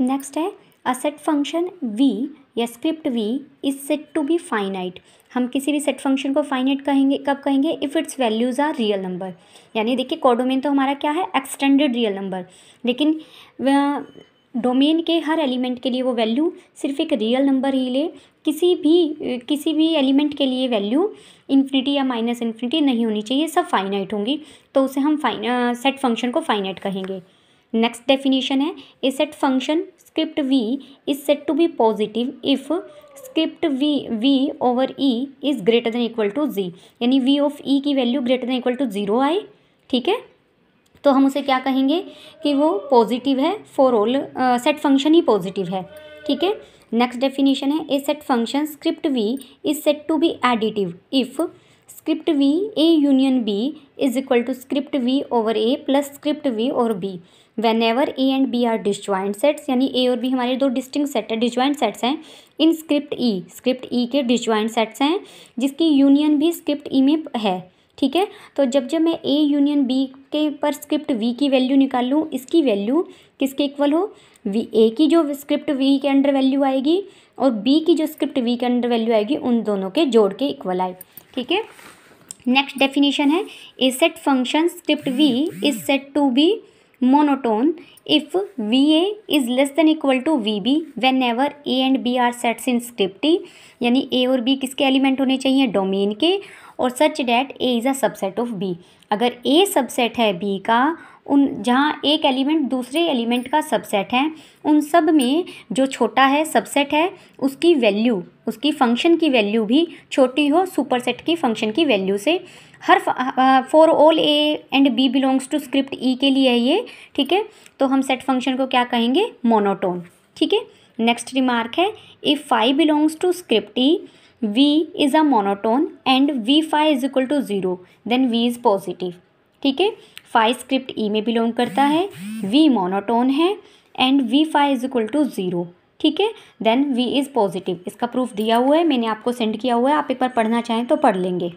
next है a set function V या script V is set to be finite हम किसी भी सेट फंक्शन को फाइनाइट कहेंगे कब कहेंगे if its values are real number यानी देखिए कोडोमेन तो हमारा क्या है एक्सटेंडेड रियल नंबर लेकिन डोमेन के हर एलिमेंट के लिए वो वैल्यू सिर्फ एक रियल नंबर ही ले किसी भी किसी भी एलिमेंट के लिए वैल्यू इन्फिनिटी या माइनस इन्फिनिटी नहीं होनी चाहिए सब फाइनाइट होंगी तो उसे हम फाइन सेट फंक्शन को फाइनाइट कहेंगे नेक्स्ट डेफिनेशन है a set function script V is set to be positive if script V V over E is greater than equal to जी यानी वी ऑफ ई की value greater than equal to zero आए ठीक है तो हम उसे क्या कहेंगे कि वो पॉजिटिव है फॉर ऑल सेट फंक्शन ही पॉजिटिव है ठीक है नेक्स्ट डेफिनेशन है a set function script V is set to be additive if script V A union B is equal to script V over A plus script V और B whenever A and B are disjoint sets यानी A और B हमारे दो distinct set है disjoint sets हैं इन script ई script E के disjoint sets हैं जिसकी यूनियन भी स्क्रिप्ट ई e में है ठीक है तो जब जब मैं ए यूनियन बी के पर स्क्रिप्ट वी की वैल्यू निकाल लूँ इसकी वैल्यू किसके इक्वल हो वी ए की जो स्क्रिप्ट वी के अंडर वैल्यू आएगी और बी की जो स्क्रिप्ट वी के अंडर वैल्यू आएगी उन दोनों के जोड़ के इक्वल आए ठीक है नेक्स्ट डेफिनेशन है a set function script V is set to be monotone if V A is less than equal to V B whenever A and B are sets in script यानी A और B किसके element होने चाहिए domain के और such that A is a subset of B अगर A subset है B का उन जहाँ एक एलिमेंट दूसरे एलिमेंट का सबसेट है उन सब में जो छोटा है सबसेट है उसकी वैल्यू उसकी फंक्शन की वैल्यू भी छोटी हो सुपरसेट की फंक्शन की वैल्यू से हर for all A and B belongs to script E के लिए है ये ठीक है तो हम सेट फंक्शन को क्या कहेंगे मोनोटोन ठीक है नेक्स्ट रिमार्क है if phi belongs to script E v is a monotone and v phi is equal to zero then v is positive ठीक है phi स्क्रिप्ट ई e में बिलोंग करता है v मोनोटोन है and v phi is equal to zero ठीक है then v is positive इसका proof दिया हुआ है मैंने आपको सेंड किया हुआ है आप एक बार पढ़ना चाहें तो पढ़ लेंगे